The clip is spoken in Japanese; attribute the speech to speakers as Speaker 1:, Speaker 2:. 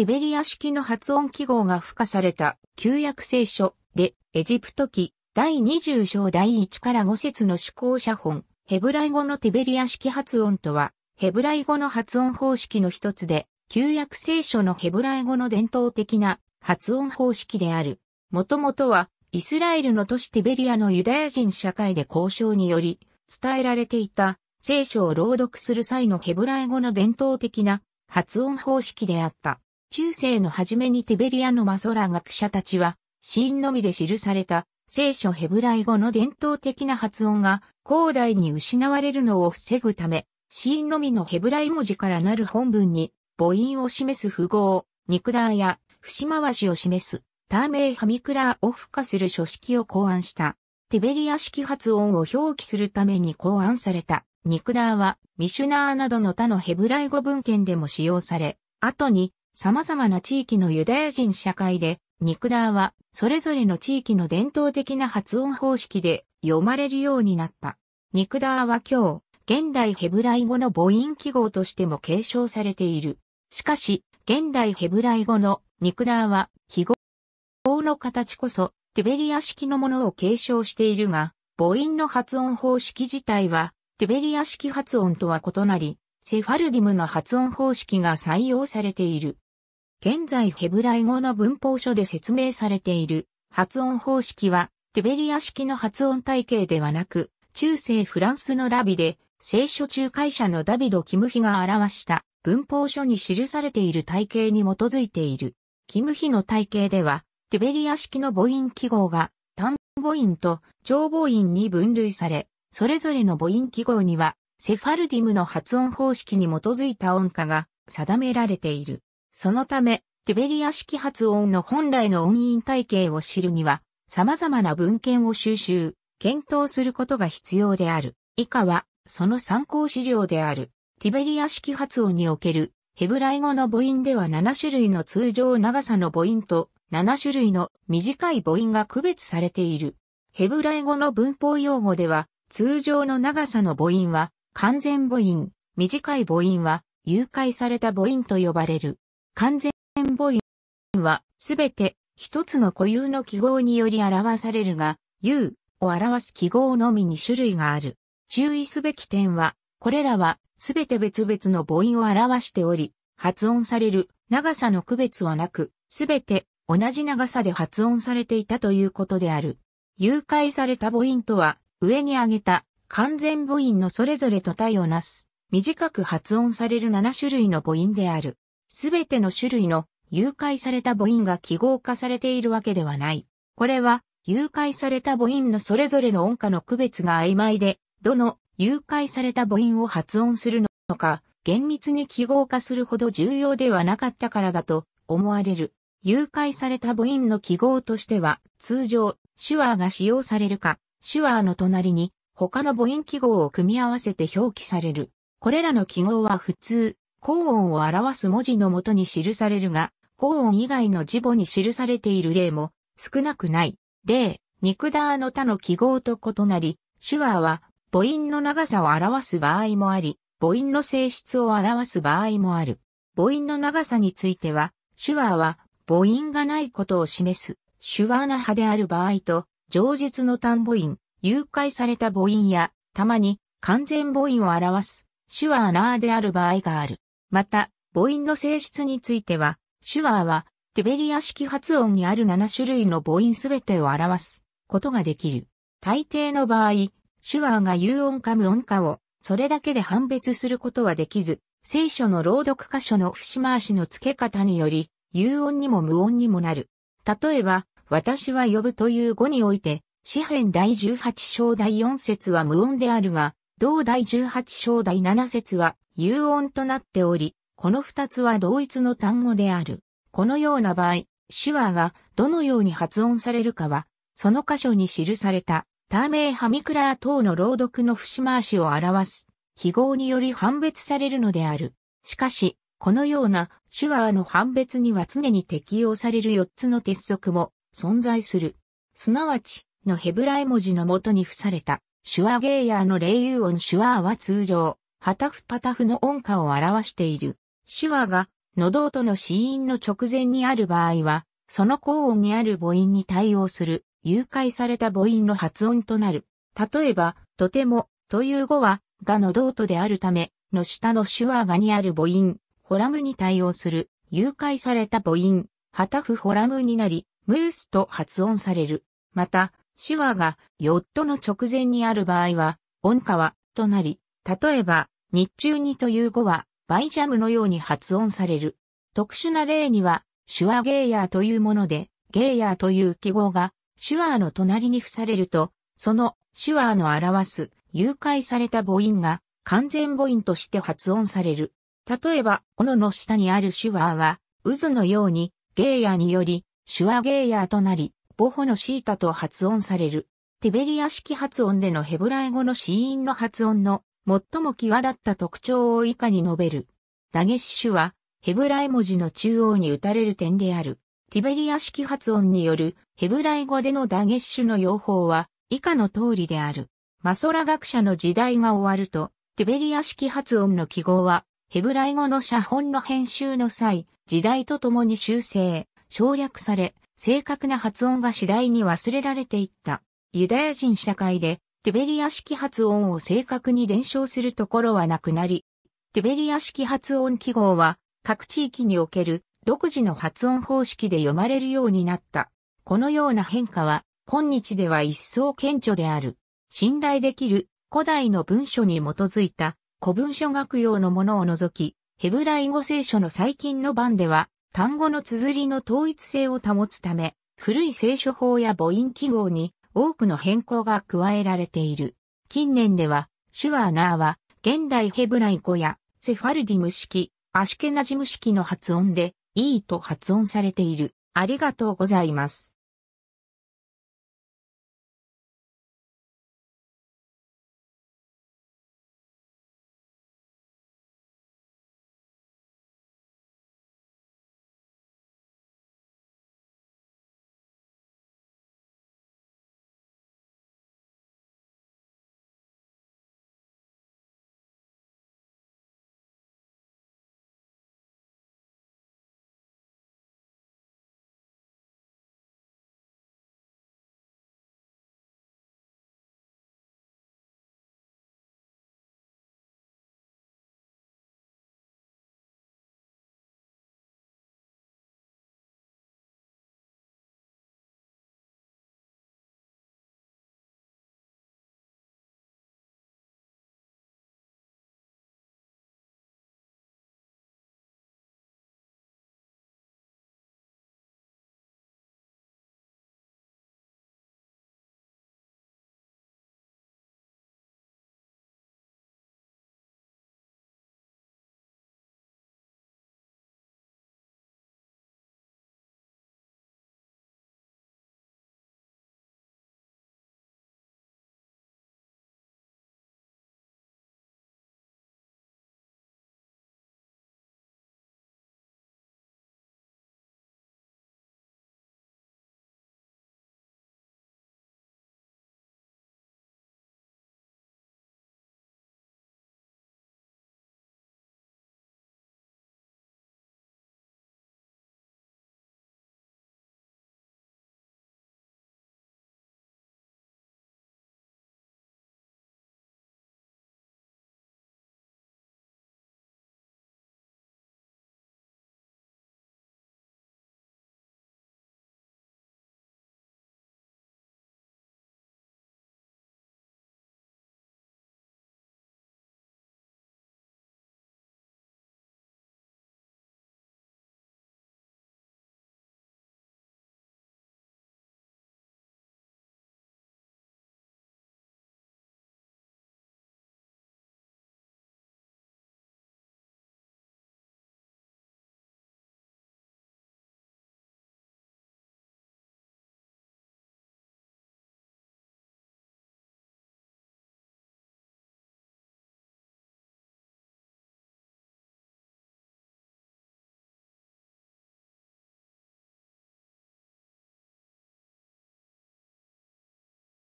Speaker 1: ティベリア式の発音記号が付加された旧約聖書でエジプト記第20章第1から5節の思考者本ヘブライ語のティベリア式発音とはヘブライ語の発音方式の一つで旧約聖書のヘブライ語の伝統的な発音方式である。もともとはイスラエルの都市ティベリアのユダヤ人社会で交渉により伝えられていた聖書を朗読する際のヘブライ語の伝統的な発音方式であった。中世の初めにテベリアのマソラ学者たちは、シーンのみで記された聖書ヘブライ語の伝統的な発音が広大に失われるのを防ぐため、シーンのみのヘブライ文字からなる本文に母音を示す符号、ニクーや節回しを示すターメイハミクラーを付加する書式を考案した。テベリア式発音を表記するために考案されたニクーはミシュナーなどの他のヘブライ語文献でも使用され、後に様々な地域のユダヤ人社会で、ニクダーは、それぞれの地域の伝統的な発音方式で読まれるようになった。ニクダーは今日、現代ヘブライ語の母音記号としても継承されている。しかし、現代ヘブライ語のニクダーは記号の形こそテベリア式のものを継承しているが、母音の発音方式自体はテベリア式発音とは異なり、セファルディムの発音方式が採用されている。現在ヘブライ語の文法書で説明されている発音方式はテベリア式の発音体系ではなく、中世フランスのラビで、聖書仲介者のダビド・キムヒが表した文法書に記されている体系に基づいている。キムヒの体系では、テベリア式の母音記号が単母音と長母音に分類され、それぞれの母音記号にはセファルディムの発音方式に基づいた音化が定められている。そのため、ティベリア式発音の本来の音韻体系を知るには、様々な文献を収集、検討することが必要である。以下は、その参考資料である。ティベリア式発音における、ヘブライ語の母音では7種類の通常長さの母音と7種類の短い母音が区別されている。ヘブライ語の文法用語では、通常の長さの母音は完全母音、短い母音は、誘拐された母音と呼ばれる。完全母音は、すべて一つの固有の記号により表されるが、U を表す記号のみに種類がある。注意すべき点は、これらはすべて別々の母音を表しており、発音される長さの区別はなく、すべて同じ長さで発音されていたということである。誘拐された母音とは、上に挙げた完全母音のそれぞれと対をなす、短く発音される7種類の母音である。すべての種類の誘拐された母音が記号化されているわけではない。これは、誘拐された母音のそれぞれの音化の区別が曖昧で、どの誘拐された母音を発音するのか、厳密に記号化するほど重要ではなかったからだと思われる。誘拐された母音の記号としては、通常、シュワーが使用されるか、シュワーの隣に他の母音記号を組み合わせて表記される。これらの記号は普通、高音を表す文字のもとに記されるが、高音以外の字母に記されている例も少なくない。例、肉ダーの他の記号と異なり、手話は母音の長さを表す場合もあり、母音の性質を表す場合もある。母音の長さについては、手話は母音がないことを示す、手話な派である場合と、上述の単母音、誘拐された母音や、たまに完全母音を表す、シュアーナーである場合がある。また、母音の性質については、シュアーは、テベリア式発音にある7種類の母音すべてを表すことができる。大抵の場合、シュアーが有音か無音かを、それだけで判別することはできず、聖書の朗読箇所の節回しの付け方により、有音にも無音にもなる。例えば、私は呼ぶという語において、詩編第十八章第四節は無音であるが、同第十八章第七節は有音となっており、この二つは同一の単語である。このような場合、手話がどのように発音されるかは、その箇所に記された、ターメイハミクラー等の朗読の節回しを表す、記号により判別されるのである。しかし、このような手話の判別には常に適用される四つの鉄則も存在する。すなわち、のヘブライ文字の元に付された、シュアゲイヤーの霊友音シュアーは通常、ハタフパタフの音歌を表している。手話が、喉音の死因の直前にある場合は、その高音にある母音に対応する、誘拐された母音の発音となる。例えば、とても、という語は、が喉音であるため、の下の手話がにある母音、ホラムに対応する、誘拐された母音、ハタフホラムになり、ムースと発音される。また、手話がヨットの直前にある場合は、音化はとなり、例えば、日中にという語は、バイジャムのように発音される。特殊な例には、手話ゲイヤーというもので、ゲイヤーという記号が、手話の隣に付されると、その手話の表す、誘拐された母音が、完全母音として発音される。例えば、このの下にある手話は、渦のように、ゲイヤーにより、手話ゲイヤーとなり、ボホのシータと発音される。ティベリア式発音でのヘブライ語の子音の発音の最も際立った特徴を以下に述べる。ダゲッシュはヘブライ文字の中央に打たれる点である。ティベリア式発音によるヘブライ語でのダゲッシュの用法は以下の通りである。マソラ学者の時代が終わると、ティベリア式発音の記号はヘブライ語の写本の編集の際、時代とともに修正、省略され、正確な発音が次第に忘れられていった。ユダヤ人社会で、テベリア式発音を正確に伝承するところはなくなり、テベリア式発音記号は、各地域における独自の発音方式で読まれるようになった。このような変化は、今日では一層顕著である。信頼できる古代の文書に基づいた古文書学用のものを除き、ヘブライ語聖書の最近の版では、単語の綴りの統一性を保つため、古い聖書法や母音記号に多くの変更が加えられている。近年では、シュアーナーは、現代ヘブライ語や、セファルディム式、アシュケナジム式の発音で、いいと発音されている。ありがとうございます。